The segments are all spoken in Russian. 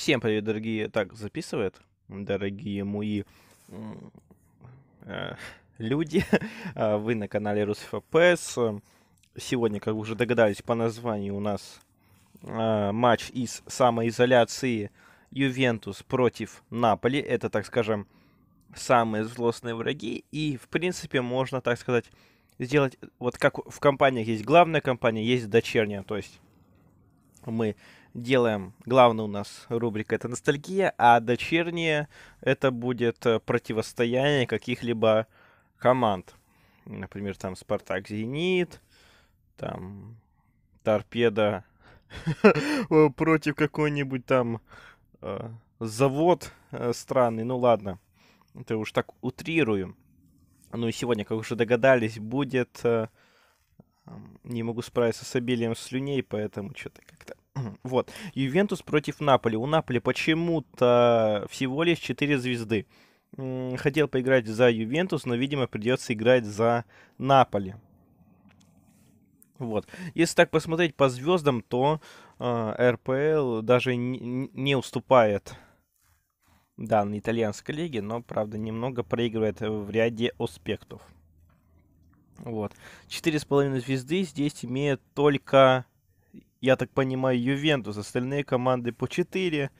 Всем привет, дорогие. Так, записывает, дорогие мои э, люди. А, вы на канале РусФПС. Сегодня, как вы уже догадались по названию, у нас э, матч из самоизоляции Ювентус против Наполи. Это, так скажем, самые злостные враги. И, в принципе, можно, так сказать, сделать... Вот как в компаниях есть главная компания, есть дочерняя. То есть мы делаем. Главная у нас рубрика это ностальгия, а дочерняя это будет э, противостояние каких-либо команд. Например, там Спартак Зенит, там Торпеда э, против какой-нибудь там э, завод странный. Ну ладно, это уж так утрирую. Ну и сегодня, как уже догадались, будет... Не могу справиться с обилием слюней, поэтому что-то как-то Вот. Ювентус против Наполи. У Наполи почему-то всего лишь 4 звезды. Хотел поиграть за Ювентус, но, видимо, придется играть за Наполи. Вот. Если так посмотреть по звездам, то э, РПЛ даже не, не уступает данной итальянской лиге, но, правда, немного проигрывает в ряде аспектов. Вот. 4,5 звезды здесь имеет только я так понимаю, Ювентус, остальные команды по 4,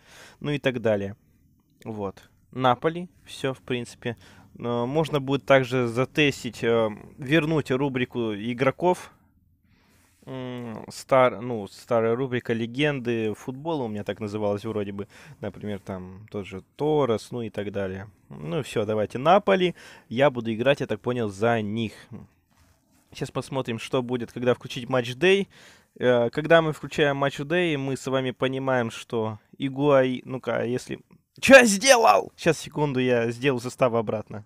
ну и так далее. Вот. Наполи, все, в принципе. Можно будет также затестить, э, вернуть рубрику игроков. Стар, ну, старая рубрика легенды футбола у меня так называлась вроде бы. Например, там тот же Торос, ну и так далее. Ну все, давайте Наполи. Я буду играть, я так понял, за них. Сейчас посмотрим, что будет, когда включить матч-дей. Э, когда мы включаем матч дэй, мы с вами понимаем, что Игуай... Ну-ка, а если... Че сделал? Сейчас, секунду, я сделаю состав обратно.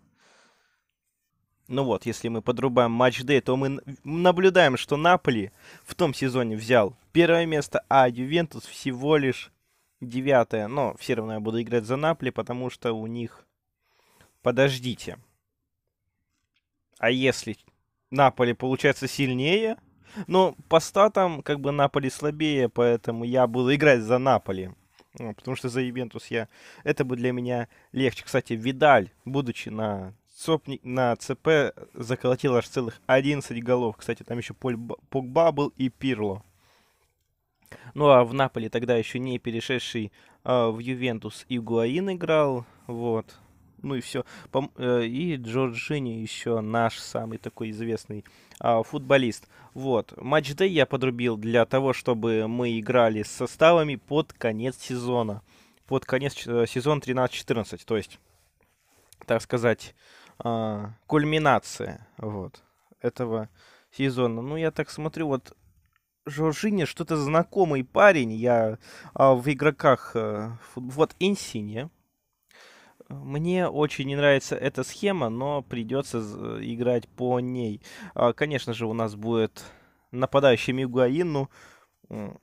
Ну вот, если мы подрубаем матч дэй, то мы наблюдаем, что Наполи в том сезоне взял первое место, а Ювентус всего лишь девятое. Но все равно я буду играть за Наполи, потому что у них... Подождите. А если Наполи получается сильнее, но по статам как бы Наполи слабее, поэтому я буду играть за Наполи. Ну, потому что за Ювентус я... Это бы для меня легче. Кстати, Видаль, будучи на Сопник на ЦП заколотил аж целых 11 голов. Кстати, там еще Поль Погба был и Пирло. Ну а в Наполе тогда еще не перешедший э, в Ювентус Игуаин играл. Вот ну и все. Э, и Джорджини еще наш самый такой известный а, футболист. Вот. Матчдей я подрубил для того, чтобы мы играли с составами под конец сезона. Под конец э, сезона 13-14. То есть, так сказать, а, кульминация вот, этого сезона. Ну, я так смотрю, вот Жоржини что-то знакомый парень. Я а, в игроках... А, вот Инсине. Мне очень не нравится эта схема, но придется э, играть по ней. А, конечно же, у нас будет нападающий Мигуаин, Мигуаину.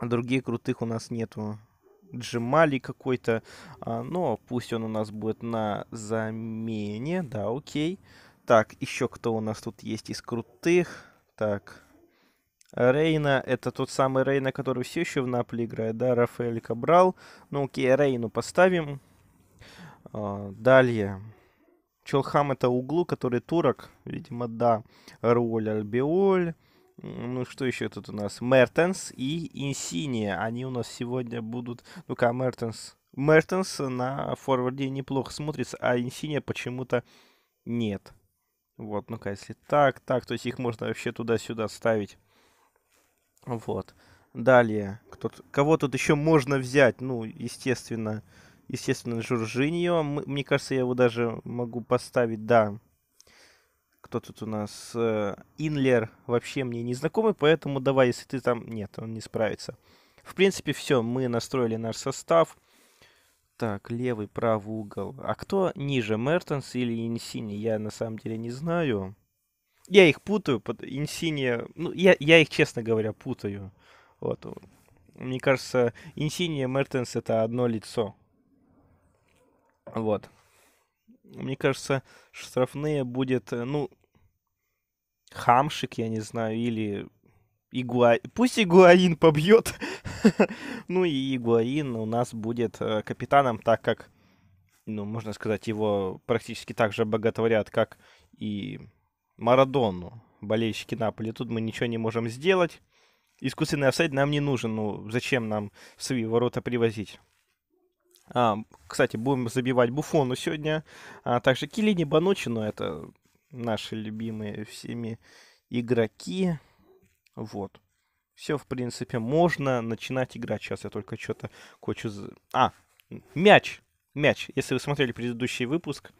Других крутых у нас нету. Джимали какой-то. А, но пусть он у нас будет на замене. Да, окей. Так, еще кто у нас тут есть из крутых? Так, Рейна, это тот самый Рейна, который все еще в Наполе играет, да, Рафаэль Кабрал. Ну, окей, Рейну поставим. А, далее. Челхам это углу, который турок, видимо, да. Роль Альбиоль. Ну, что еще тут у нас? Мертенс и Инсиния. Они у нас сегодня будут... Ну-ка, Мертенс. Мертенс на форварде неплохо смотрится, а Инсиния почему-то нет. Вот, ну-ка, если так, так, то есть их можно вообще туда-сюда ставить. Вот. Далее. Кто кого тут еще можно взять? Ну, естественно, естественно, Журжиньо. Мне кажется, я его даже могу поставить, да. Кто тут у нас? Э, Инлер вообще мне не знакомый, поэтому давай, если ты там... Нет, он не справится. В принципе, все, мы настроили наш состав. Так, левый, правый угол. А кто ниже, Мертенс или Инсини? Я на самом деле не знаю. Я их путаю, под Инсиния... Ну, я, я их, честно говоря, путаю. Вот. Мне кажется, Инсини и Мертенс это одно лицо. Вот. Мне кажется, штрафные будет, э, ну, Хамшик, я не знаю, или Игуа... Пусть Игуаин побьет. ну и Игуаин у нас будет э, капитаном, так как, ну, можно сказать, его практически так же боготворят, как и Марадону, болельщики Наполи. Тут мы ничего не можем сделать. Искусственный офсайд нам не нужен. Ну, зачем нам свои ворота привозить? А, кстати, будем забивать Буфону сегодня. А также Килини Банучи, но это наши любимые всеми игроки. Вот. Все, в принципе, можно начинать играть. Сейчас я только что-то хочу... А, мяч! Мяч. Если вы смотрели предыдущий выпуск,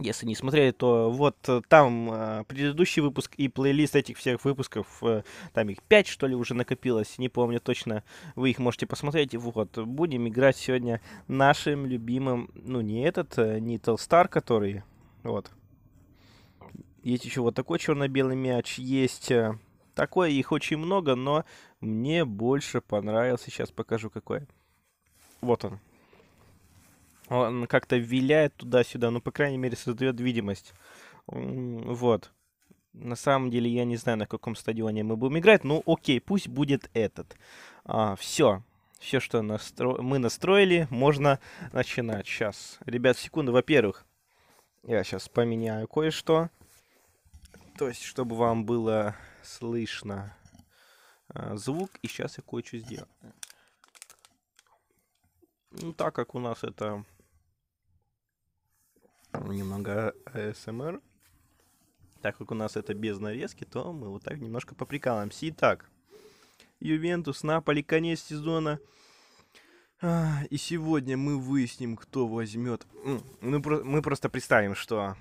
если не смотрели, то вот э, там э, предыдущий выпуск и плейлист этих всех выпусков, э, там их 5 что ли уже накопилось, не помню точно, вы их можете посмотреть. Вот, будем играть сегодня нашим любимым, ну не этот, э, не Телстар, который, вот. Есть еще вот такой черно-белый мяч, есть э, такое, их очень много, но мне больше понравился, сейчас покажу какой. Вот он он как-то виляет туда-сюда, ну, по крайней мере, создает видимость. Вот. На самом деле, я не знаю, на каком стадионе мы будем играть. Ну, окей, пусть будет этот. А, все. Все, что настро... мы настроили, можно начинать. Сейчас. Ребят, секунду. Во-первых, я сейчас поменяю кое-что. То есть, чтобы вам было слышно а, звук. И сейчас я кое-что сделаю. Ну, так как у нас это немного э, СМР, эм Так как у нас это без нарезки, то мы вот так немножко поприкалываемся. Итак, Ювентус, Наполи, конец сезона. И сегодня мы выясним, кто возьмет. Мы просто представим, что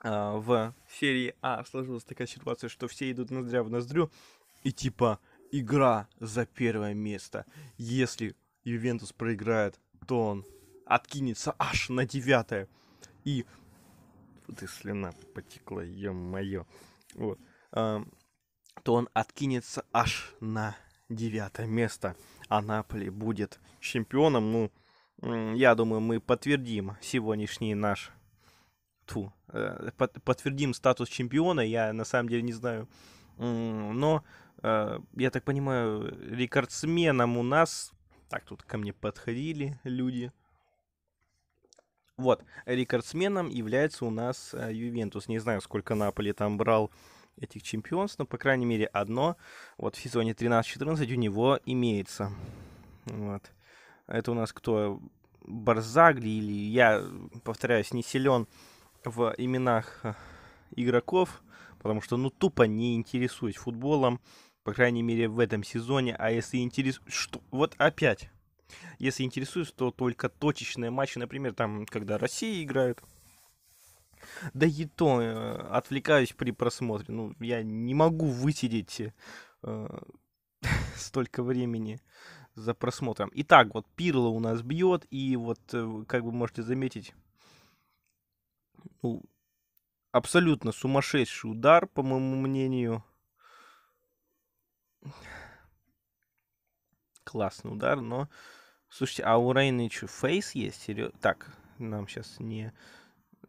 а, в серии А сложилась такая ситуация, что все идут ноздря в ноздрю. И типа игра за первое место. Если Ювентус проиграет, то он откинется аж на девятое и... Вот и слюна потекла, ё-моё. Вот. А, то он откинется аж на девятое место. А Наполи будет чемпионом. Ну, я думаю, мы подтвердим сегодняшний наш... Ту. Э, подтвердим статус чемпиона. Я на самом деле не знаю. Но, э, я так понимаю, рекордсменом у нас... Так, тут ко мне подходили люди. Вот, рекордсменом является у нас э, Ювентус. Не знаю, сколько Наполи там брал этих чемпионств, но, по крайней мере, одно вот в сезоне 13-14 у него имеется. Вот. Это у нас кто? Барзагли или я, повторяюсь, не силен в именах э, игроков, потому что, ну, тупо не интересуюсь футболом, по крайней мере, в этом сезоне. А если интересуюсь... Что? Вот опять. Если интересуюсь, то только точечные матчи, например, там, когда Россия играет. Да и то э, отвлекаюсь при просмотре. Ну, я не могу высидеть э, столько времени за просмотром. Итак, вот Пирло у нас бьет, и вот, э, как вы можете заметить, ну, абсолютно сумасшедший удар, по моему мнению. Классный удар, но Слушайте, а у Рейны еще фейс есть? Серьез... Так, нам сейчас не...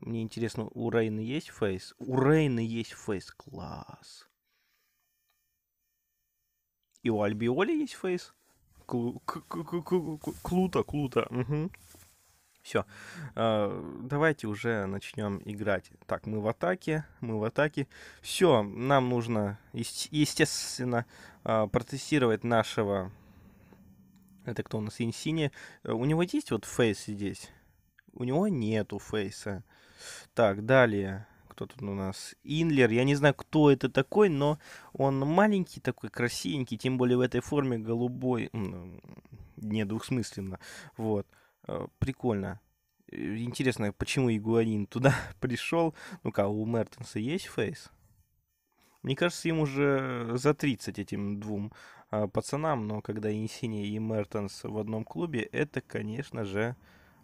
Мне интересно, у Рейны есть фейс? У Рейны есть фейс. Класс. И у Альбиоли есть фейс? Клу... Клуто, клуто. Угу. Все. А, давайте уже начнем играть. Так, мы в атаке, мы в атаке. Все, нам нужно, естественно, а, протестировать нашего это кто у нас? Инсини. Э, у него есть вот фейс здесь? У него нету фейса. Так, далее. Кто тут у нас? Инлер. Я не знаю, кто это такой, но он маленький такой, красивенький. Тем более в этой форме голубой. Ну, не двухсмысленно. Вот. Э, прикольно. Э, интересно, почему Игуанин туда пришел? Ну-ка, а у Мертенса есть фейс? Мне кажется, ему уже за 30 этим двум а, пацанам, но когда Инсини и Мертенс в одном клубе, это, конечно же,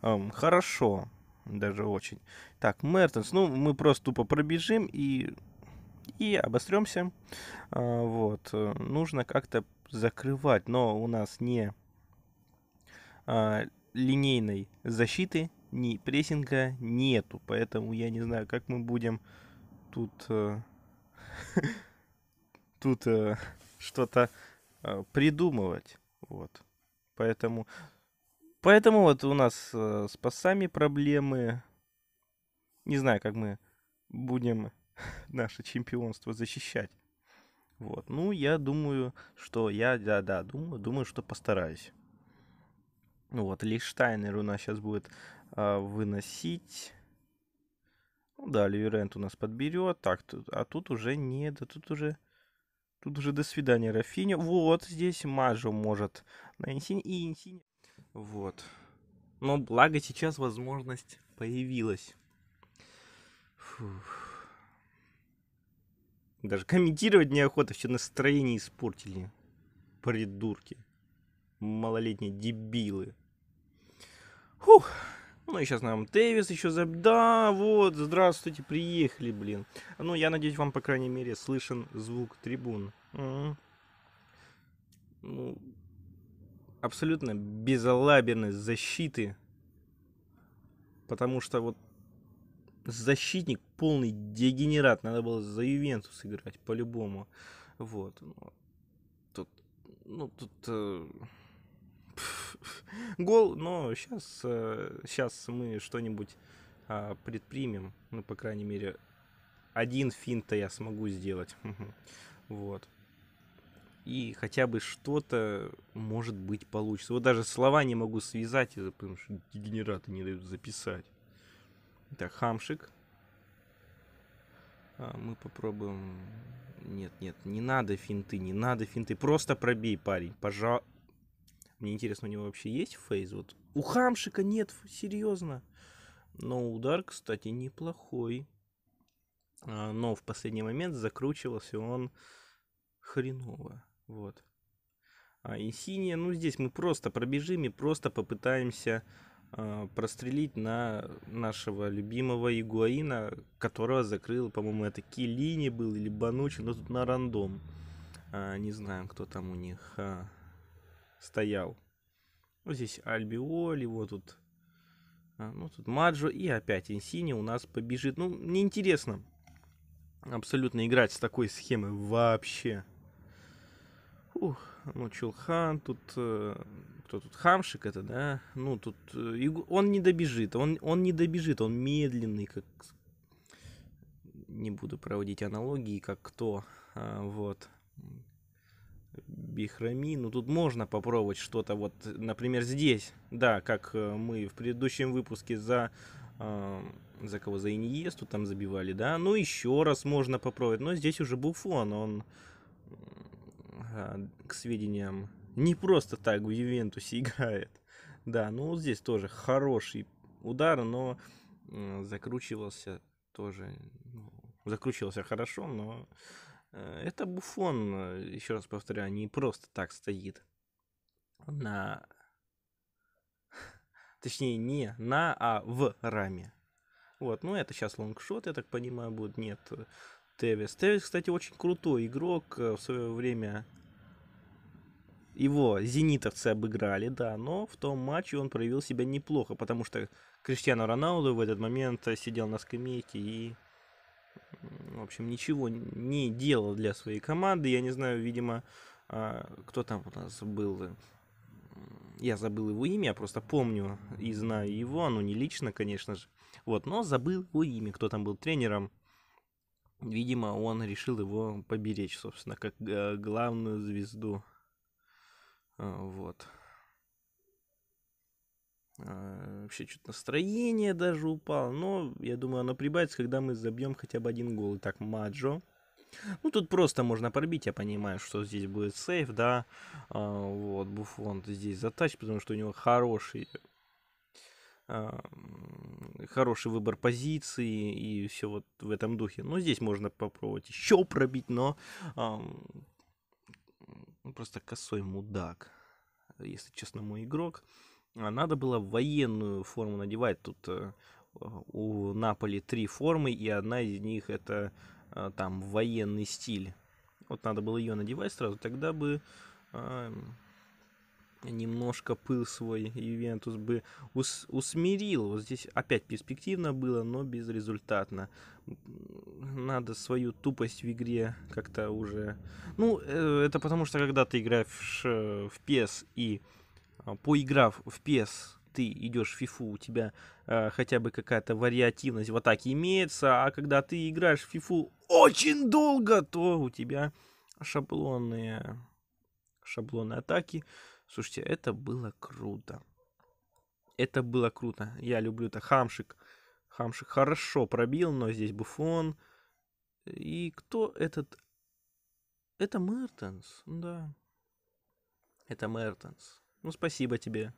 эм, хорошо. Даже очень. Так, Мертенс, ну, мы просто тупо пробежим и и обостремся. А, вот. Э, нужно как-то закрывать, но у нас не а, линейной защиты, ни прессинга нету, поэтому я не знаю, как мы будем тут э, тут э, что-то Э, придумывать. Вот. Поэтому, поэтому вот у нас э, с пасами проблемы. Не знаю, как мы будем наше чемпионство защищать. Вот. Ну, я думаю, что я, да, да, думаю, думаю, что постараюсь. Ну вот, Лихштайнер у нас сейчас будет э, выносить. Ну да, Ливерент у нас подберет. Так, тут, а тут уже нет, да тут уже Тут уже до свидания, Рафиня. Вот здесь Мажу может на Инсине и Инсине. Вот. Но благо сейчас возможность появилась. Фух. Даже комментировать неохота, все настроение испортили. Придурки. Малолетние дебилы. Фух. Ну и сейчас нам Дэвис еще за... Да, вот, здравствуйте, приехали, блин. Ну, я надеюсь, вам, по крайней мере, слышен звук трибун. Ну, абсолютно безалаберность защиты. Потому что вот защитник полный дегенерат. Надо было за Ювентус играть, по-любому. Вот. Ну, тут, ну, тут... Э гол, но сейчас, сейчас э, мы что-нибудь а, предпримем. Ну, по крайней мере, один финт-то я смогу сделать. Вот. И хотя бы что-то, может быть, получится. Вот даже слова не могу связать, потому что дегенераты не дают записать. Так, хамшик. А, мы попробуем... Нет, нет, не надо финты, не надо финты. Просто пробей, парень. Пожалуйста. Мне интересно, у него вообще есть фейс? Вот у Хамшика нет, серьезно. Но удар, кстати, неплохой. А, но в последний момент закручивался он хреново. Вот. А и синяя, ну здесь мы просто пробежим и просто попытаемся э, прострелить на нашего любимого Игуаина, которого закрыл, по-моему, это Килини был или Банучи, но тут на рандом. А, не знаю, кто там у них. А, стоял. Вот здесь альбиоли, вот тут, а, ну, тут Маджо и опять Инсини у нас побежит. Ну, интересно абсолютно играть с такой схемой вообще. Ух, ну Чулхан, тут... Э, кто тут? Хамшик это, да? Ну, тут... Э, он не добежит, он, он не добежит, он медленный, как... Не буду проводить аналогии, как кто. А, вот. Бихрами. Ну, тут можно попробовать что-то. Вот, например, здесь. Да, как э, мы в предыдущем выпуске за... Э, за кого? За Иньесту там забивали, да? Ну, еще раз можно попробовать. Но здесь уже Буфон. Он, э, к сведениям, не просто так в Ювентусе играет. Да, ну вот здесь тоже хороший удар, но э, закручивался тоже. Ну, закручивался хорошо, но Э, это Буфон, э, еще раз повторяю, не просто так стоит на... Точнее, не на, а в раме. Вот, ну это сейчас лонгшот, я так понимаю, будет. Нет, Тевис. Э, Тевис, кстати, очень крутой игрок. В свое время его зенитовцы обыграли, да, но в том матче он проявил себя неплохо, потому что Криштиану Роналду в этот момент сидел на скамейке и в общем, ничего не делал для своей команды. Я не знаю, видимо, а, кто там у нас был. Э, я забыл его имя, я просто помню и знаю его, ну не лично, конечно же. Вот, но забыл его имя, кто там был тренером. Видимо, он решил его поберечь, собственно, как э, главную звезду. Э, вот. А, вообще что-то настроение даже упало. Но я думаю, оно прибавится, когда мы забьем хотя бы один гол. Итак, Маджо. Ну, тут просто можно пробить, я понимаю, что здесь будет сейф, да. А, вот, Буфон здесь затащит, потому что у него хороший а, хороший выбор позиции и все вот в этом духе. Но ну, здесь можно попробовать еще пробить, но эм, просто косой мудак, если честно, мой игрок. А, надо было военную форму надевать. Тут э, у Наполи три формы, и одна из них это э, там военный стиль. Вот надо было ее надевать сразу, тогда бы э, немножко пыл свой Ювентус бы ус, усмирил. Вот здесь опять перспективно было, но безрезультатно. Надо свою тупость в игре как-то уже... Ну, э, это потому что когда ты играешь э, в PES и а, поиграв в PS, ты идешь в FIFA, у тебя э, хотя бы какая-то вариативность в атаке имеется, а когда ты играешь в FIFA очень долго, то у тебя шаблонные, шаблонные атаки. Слушайте, это было круто. Это было круто. Я люблю это. Хамшик. Хамшик хорошо пробил, но здесь Буфон. И кто этот? Это Мертенс, да. Это Мертенс. Ну, спасибо тебе.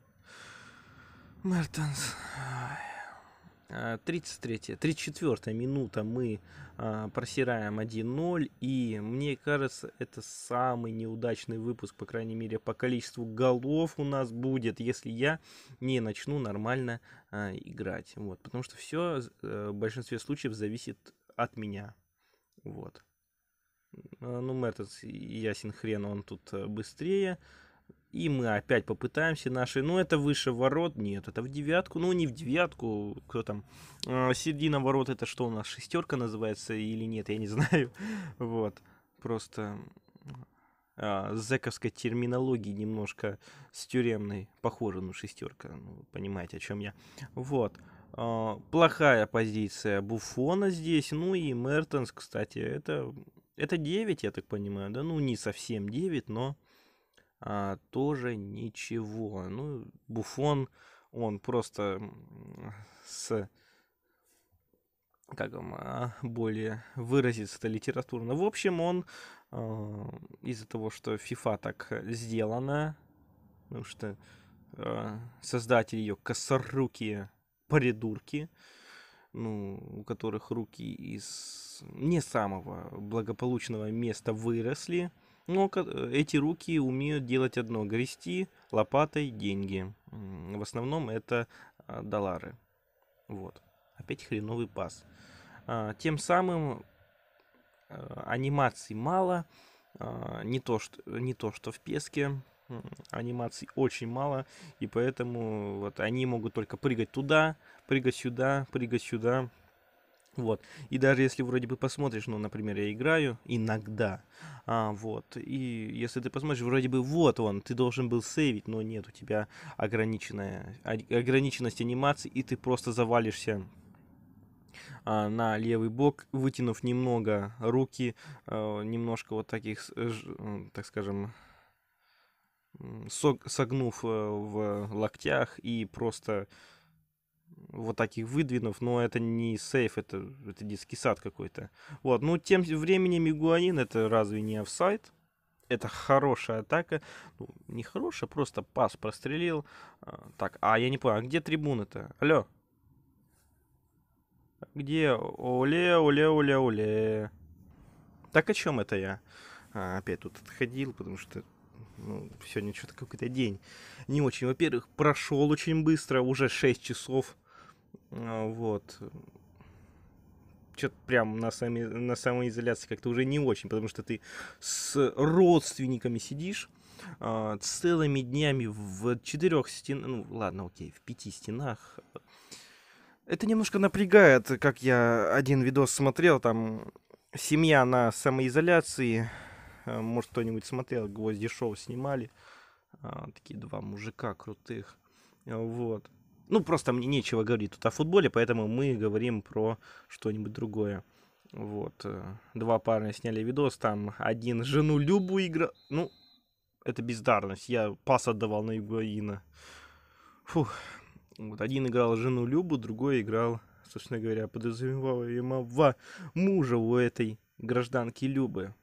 Мертенс. 33 34 а, минута мы а, просираем 1-0, и мне кажется, это самый неудачный выпуск, по крайней мере, по количеству голов у нас будет, если я не начну нормально а, играть. Вот, потому что все а, э, в большинстве случаев зависит от меня. Вот. А, ну, Мертенс ясен хрен, он тут э, быстрее. А, и мы опять попытаемся наши. Ну, это выше ворот. Нет, это в девятку. Ну, не в девятку. Кто там? А, середина ворот это что у нас? Шестерка называется или нет? Я не знаю. Вот. Просто а, с терминологии немножко с тюремной похоже, ну, шестерка. Ну, понимаете, о чем я. Вот. А, плохая позиция Буфона здесь. Ну и Мертенс, кстати, это... Это 9, я так понимаю, да? Ну, не совсем 9, но а, тоже ничего. Ну, Буфон, он просто с как вам а, более выразиться-то литературно. В общем, он э, из-за того, что FIFA так э, сделана, потому что э, а, создатели ее косорукие придурки, ну, у которых руки из не самого благополучного места выросли, но ну, э, эти руки умеют делать одно – грести лопатой деньги. В основном это а, доллары. Вот. Опять хреновый пас. А, тем самым э, анимаций мало. А, не то, что, не то, что в песке. Анимаций очень мало. И поэтому вот они могут только прыгать туда, прыгать сюда, прыгать сюда. Вот. И даже если вроде бы посмотришь, ну, например, я играю иногда, а, вот, и если ты посмотришь, вроде бы вот он, ты должен был сейвить, но нет, у тебя ограниченная, ограниченность анимации, и ты просто завалишься а, на левый бок, вытянув немного руки, а, немножко вот таких, так скажем, сог согнув э, в локтях и просто вот таких выдвинув, но это не сейф, это, это детский сад какой-то. Вот, ну тем временем Игуанин это разве не офсайд? Это хорошая атака. Ну, не хорошая, просто пас прострелил. А, так, а я не понял, а где трибуны то Алло. Где? Оле, оле, оле, оле. Так о чем это я? А, опять тут отходил, потому что ну, сегодня что-то какой-то день не очень. Во-первых, прошел очень быстро, уже 6 часов. А, вот. Что-то прям на, сами, на самоизоляции как-то уже не очень, потому что ты с родственниками сидишь э, целыми днями в четырех стенах, ну ладно, окей, в пяти стенах. Это немножко напрягает, как я один видос смотрел, там семья на самоизоляции, Э, может, кто-нибудь смотрел, гвозди шоу снимали. Э, такие два мужика крутых. Э, вот. Ну, просто мне нечего говорить тут о футболе, поэтому мы говорим про что-нибудь другое. Вот. Два парня сняли видос, там один жену Любу играл. Ну, это бездарность. Я пас отдавал на Югуаина. Фух. Вот один играл жену Любу, другой играл, собственно говоря, подразумеваемого мужа у этой гражданки Любы.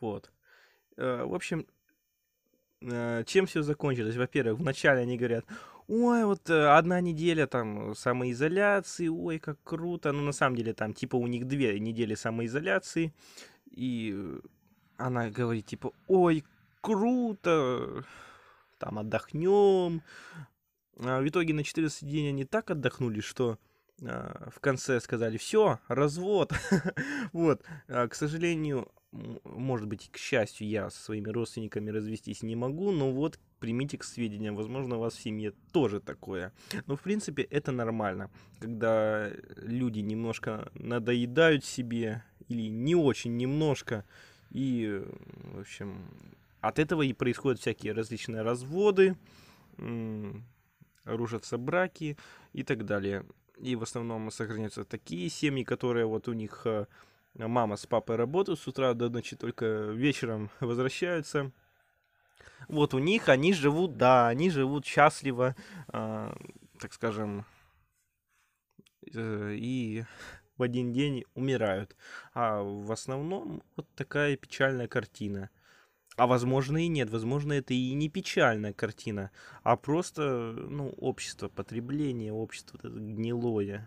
Вот. Э, в общем, э, чем все закончилось? Во-первых, вначале они говорят, ой, вот э, одна неделя там самоизоляции, ой, как круто. Ну, на самом деле, там, типа, у них две недели самоизоляции. И она говорит, типа, ой, круто, там отдохнем. А в итоге на 14 день они так отдохнули, что в конце сказали, все, развод. вот, а, к сожалению, может быть, к счастью, я со своими родственниками развестись не могу, но вот примите к сведениям, возможно, у вас в семье тоже такое. Но, в принципе, это нормально, когда люди немножко надоедают себе или не очень немножко, и, в общем, от этого и происходят всякие различные разводы, рушатся браки и так далее. И в основном сохраняются такие семьи, которые вот у них э, мама с папой работают с утра до ночи, только вечером возвращаются. Вот у них они живут, да, они живут счастливо, э, так скажем, э, и в один день умирают. А в основном вот такая печальная картина. А возможно и нет, возможно это и не печальная картина, а просто, ну, общество потребления, общество вот это гнилое.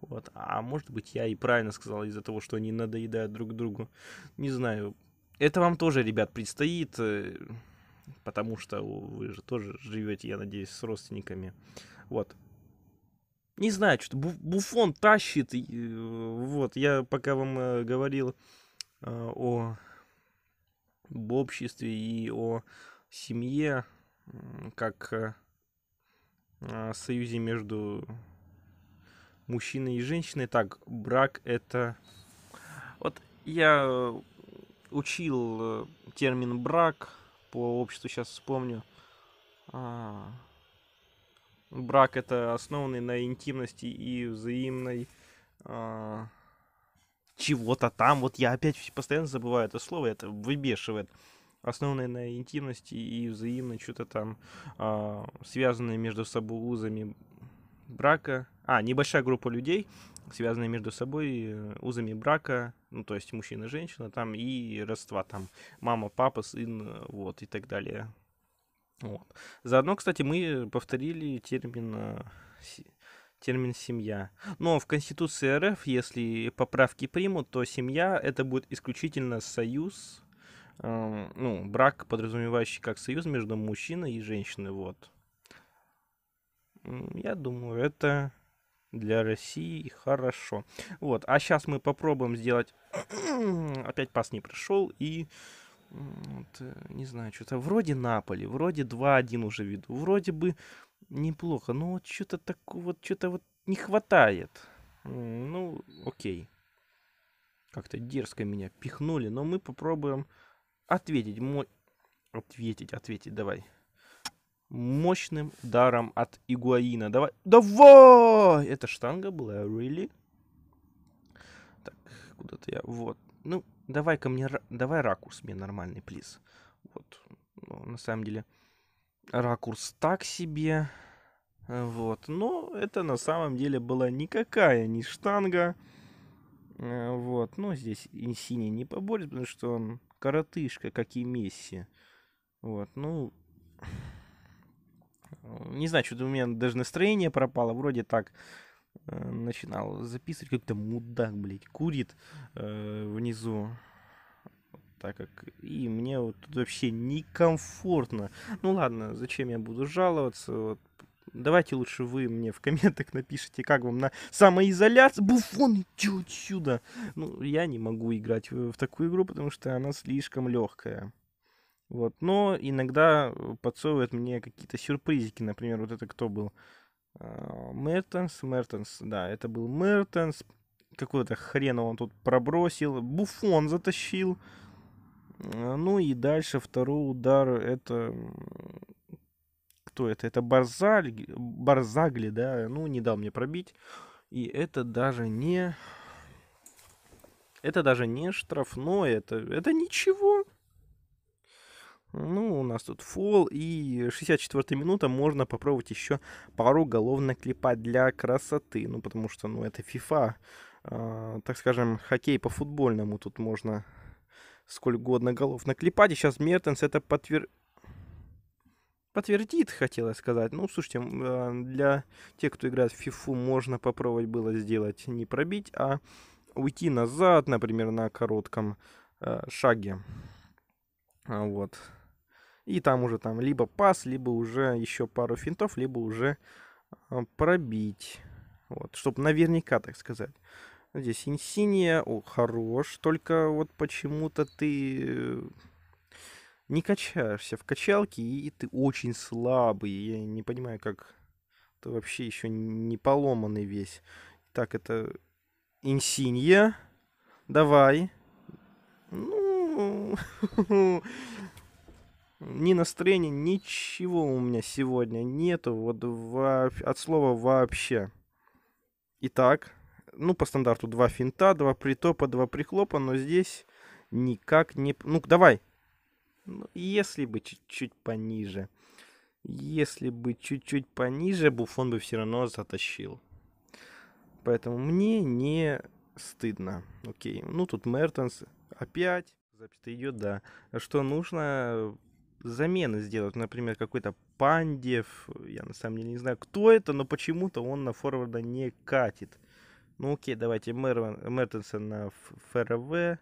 Вот. А может быть, я и правильно сказал из-за того, что они надоедают друг другу. Не знаю. Это вам тоже, ребят, предстоит, э, потому что вы же тоже живете, я надеюсь, с родственниками. Вот. Не знаю, что то Буфон тащит. Э, вот, я пока вам э, говорил о об обществе и о семье, как союзе между мужчины и женщины. Так, брак это... Вот я э, учил э, термин брак по обществу, сейчас вспомню. А, брак это основанный на интимности и взаимной а, чего-то там. Вот я опять постоянно забываю это слово, это выбешивает. Основанное на интимности и взаимно что-то там а, связанные между собой узами брака а, небольшая группа людей, связанные между собой э, узами брака, ну, то есть мужчина, женщина там, и родства там, мама, папа, сын, э, вот, и так далее. Вот. Заодно, кстати, мы повторили термин э, термин «семья». Но в Конституции РФ, если поправки примут, то семья — это будет исключительно союз, э, ну, брак, подразумевающий как союз между мужчиной и женщиной, вот. Я думаю, это для России хорошо. Вот, а сейчас мы попробуем сделать... Опять пас не пришел и... Вот, э, не знаю, что-то вроде Наполи, вроде 2-1 уже веду, вроде бы неплохо, но вот что-то такое, вот что-то вот не хватает. Ну, окей. Как-то дерзко меня пихнули, но мы попробуем ответить. Мой... Ответить, ответить, давай мощным даром от Игуаина. Давай. Давай! Это штанга была, really? Так, куда-то я... Вот. Ну, давай-ка мне... Давай ракурс мне нормальный, плиз. Вот. Ну, на самом деле, ракурс так себе. Вот. Но это на самом деле была никакая не штанга. Э, вот. Но здесь и синий не поборется, потому что он коротышка, как и Месси. Вот. Ну, Э, не знаю, что-то у меня даже настроение пропало. Вроде так э, начинал записывать. Как-то мудак, блядь, курит э, внизу. Так как и мне вот тут вообще некомфортно. Ну ладно, зачем я буду жаловаться? Вот. Давайте лучше вы мне в комментах напишите, как вам на самоизоляции. Буфон, иди отсюда! Ну, я не могу играть в, в такую игру, потому что она слишком легкая. Вот. Но иногда э, подсовывают мне какие-то сюрпризики. Например, вот это кто был? А, Мертенс, Мертенс, да, это был Мертенс. какой то хрена он тут пробросил. Буфон затащил. А, ну и дальше второй удар это... Кто это? Это Барзаль... Барзагли, да? Ну, не дал мне пробить. И это даже не... Это даже не штрафное, это, это ничего. Ну, у нас тут фол, и 64-я минута можно попробовать еще пару голов наклепать для красоты, ну, потому что, ну, это FIFA, э, так скажем, хоккей по футбольному, тут можно сколько угодно голов наклепать, и сейчас Мертенс это подтвер... подтвердит, хотела сказать. Ну, слушайте, а, для тех, кто играет в FIFA, можно попробовать было сделать не пробить, а уйти назад, например, на коротком э, шаге. Вот. И там уже там либо пас, либо уже еще пару финтов, либо уже а, пробить. Вот, чтобы наверняка, так сказать. Здесь Инсиния, о, хорош, только вот почему-то ты э, не качаешься в качалке, и ты очень слабый. Я не понимаю, как ты вообще еще не поломанный весь. Так, это Инсиния, Давай. Ну, ни настроения, ничего у меня сегодня нету, вот во... от слова вообще. Итак, ну, по стандарту два финта, два притопа, два прихлопа, но здесь никак не... Ну, давай! Если бы чуть-чуть пониже. Если бы чуть-чуть пониже, Буфон бы все равно затащил. Поэтому мне не стыдно. Окей. Ну, тут Мертенс опять. Запись-то идет, да. Что нужно замены сделать. Например, какой-то Пандев, я на самом деле не знаю, кто это, но почему-то он на форварда не катит. Ну окей, давайте Мер... Мертенсен на ФРВ,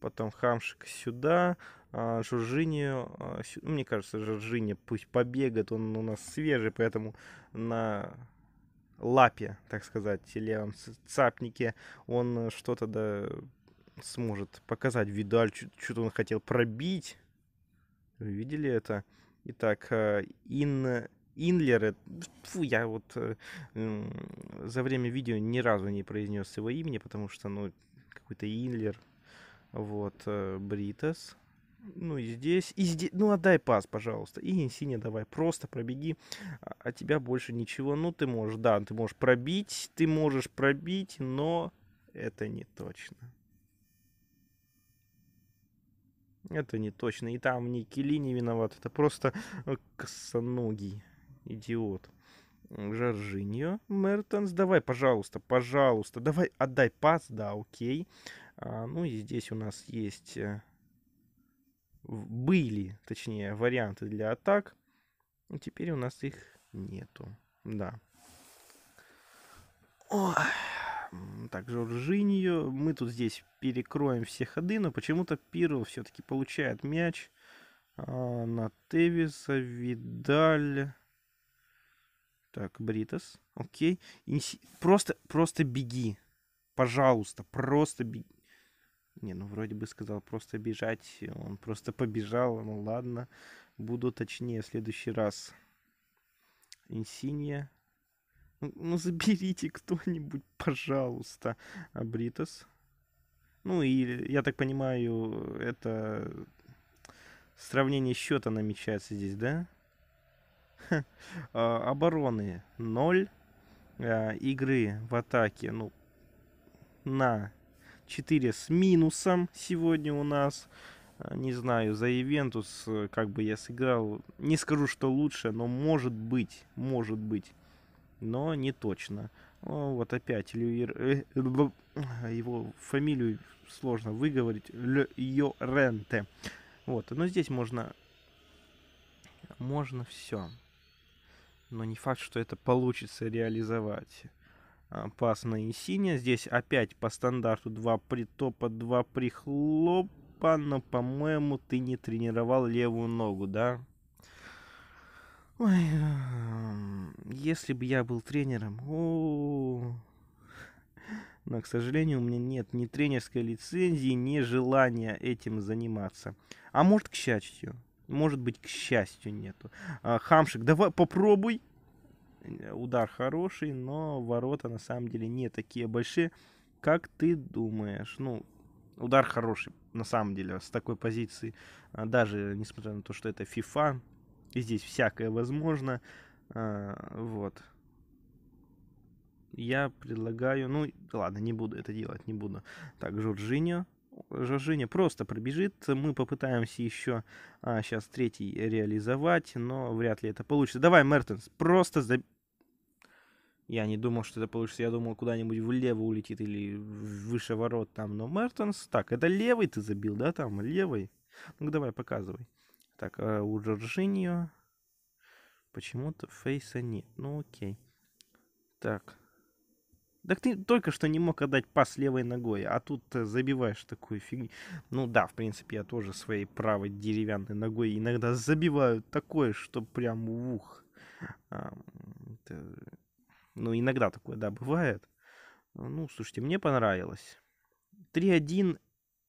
потом Хамшик сюда, а Жоржинию, а, сюда. Ну, мне кажется, Жоржини пусть побегает, он у нас свежий, поэтому на лапе, так сказать, левом цапнике он что-то да сможет показать. Видаль, что-то он хотел пробить, вы видели это? Итак, э, ин... Инлер, фу, я вот э, за время видео ни разу не произнес его имени, потому что, ну, какой-то Инлер, вот, э, Бритас, ну и здесь, и здесь, ну отдай пас, пожалуйста, и Инсине давай, просто пробеги, а тебя больше ничего, ну ты можешь, да, ты можешь пробить, ты можешь пробить, но это не точно. Это не точно. И там не Кили не виноват. Это просто э, косоногий идиот. Жоржиньо Мертенс. Давай, пожалуйста, пожалуйста. Давай, отдай пас. Да, окей. А, ну и здесь у нас есть... Э, были, точнее, варианты для атак. И теперь у нас их нету. Да. Ой. Так, Жоржиньо. Мы тут здесь перекроем все ходы, но почему-то Пирло все-таки получает мяч а, на Тевиса, Видаль. Так, Бритас. Окей. Инси... Просто, просто беги. Пожалуйста, просто беги. Не, ну вроде бы сказал просто бежать. Он просто побежал. Ну ладно. Буду точнее в следующий раз. Инсиния. Ну заберите кто-нибудь, пожалуйста, Бритос. Ну и, я так понимаю, это сравнение счета намечается здесь, да? А, обороны 0. А, игры в атаке, ну, на 4 с минусом сегодня у нас. А, не знаю, за Ивентус э, как бы я сыграл. Не скажу, что лучше, но может быть, может быть но не точно. вот опять Люир... Э, его фамилию сложно выговорить. Льоренте. Вот, но ну, здесь можно... Можно все. Но не факт, что это получится реализовать. А, Пас на Исине. Здесь опять по стандарту два притопа, два прихлопа. Но, по-моему, ты не тренировал левую ногу, да? Да. Ой, если бы я был тренером. О -о -о. Но, к сожалению, у меня нет ни тренерской лицензии, ни желания этим заниматься. А может, к счастью. Может быть, к счастью нету. А, хамшик, давай попробуй. Э, удар хороший, но ворота на самом деле не такие большие, как ты думаешь. Ну, удар хороший, на самом деле, с такой позиции. А, даже несмотря на то, что это FIFA, Здесь всякое возможно. А, вот. Я предлагаю... Ну, ладно, не буду это делать, не буду. Так, Жоржиньо. Жоржиня просто пробежит. Мы попытаемся еще а, сейчас третий реализовать, но вряд ли это получится. Давай, Мертенс, просто за... Я не думал, что это получится. Я думал, куда-нибудь влево улетит или выше ворот там. Но Мертенс... Так, это левый ты забил, да, там? Левый? Ну-ка, давай, показывай. Так, а у Жоржиньо почему-то фейса нет. Ну окей. Так. Так ты только что не мог отдать пас левой ногой, а тут забиваешь такую фигню. Ну да, в принципе, я тоже своей правой деревянной ногой иногда забиваю такое, что прям в ух. А, это... Ну, иногда такое, да, бывает. Ну, слушайте, мне понравилось. 3-1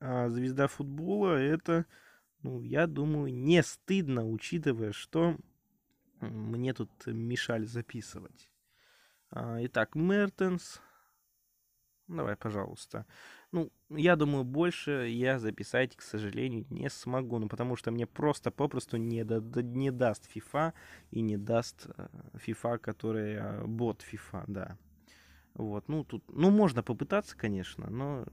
а звезда футбола это ну, я думаю, не стыдно, учитывая, что мне тут мешали записывать. А, итак, Мертенс. Давай, пожалуйста. Ну, я думаю, больше я записать, к сожалению, не смогу. Ну, потому что мне просто попросту не, да, не даст FIFA и не даст э, FIFA, которая э, бот FIFA, да. Вот, ну, тут, ну, можно попытаться, конечно, но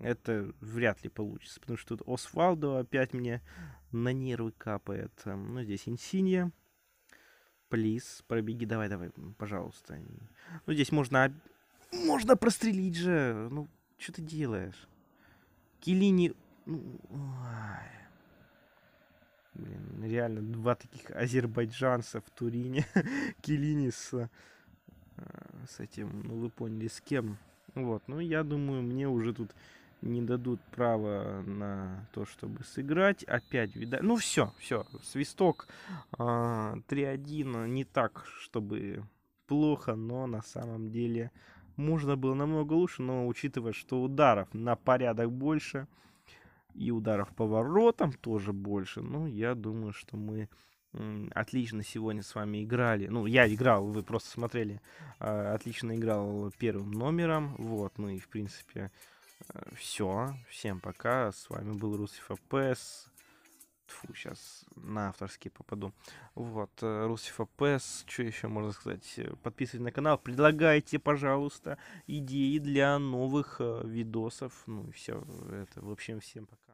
это вряд ли получится, потому что тут Освалдо опять мне на нервы капает. Эм, ну, здесь Инсинья. Плиз, пробеги, давай, давай, пожалуйста. Ну, здесь можно, можно прострелить же. Ну, что ты делаешь? Келини, Ну, Блин, реально два таких азербайджанца в Турине. Келини с Э, с этим, ну вы поняли, с кем. Вот, ну я думаю, мне уже тут не дадут права на то, чтобы сыграть. Опять, видать, ну все, все, свисток 3-1 а, не так, чтобы плохо, но на самом деле можно было намного лучше, но учитывая, что ударов на порядок больше и ударов по воротам тоже больше, ну я думаю, что мы отлично сегодня с вами играли. Ну, я играл, вы просто смотрели. А, отлично играл первым номером. Вот, ну и в принципе э, все. Всем пока. С вами был Русиф АПС. Фу, сейчас на авторские попаду. Вот, э, Русиф АПС. Что еще можно сказать? Э, подписывайтесь на канал. Предлагайте, пожалуйста, идеи для новых видосов. Ну и все. Это, в общем, всем пока.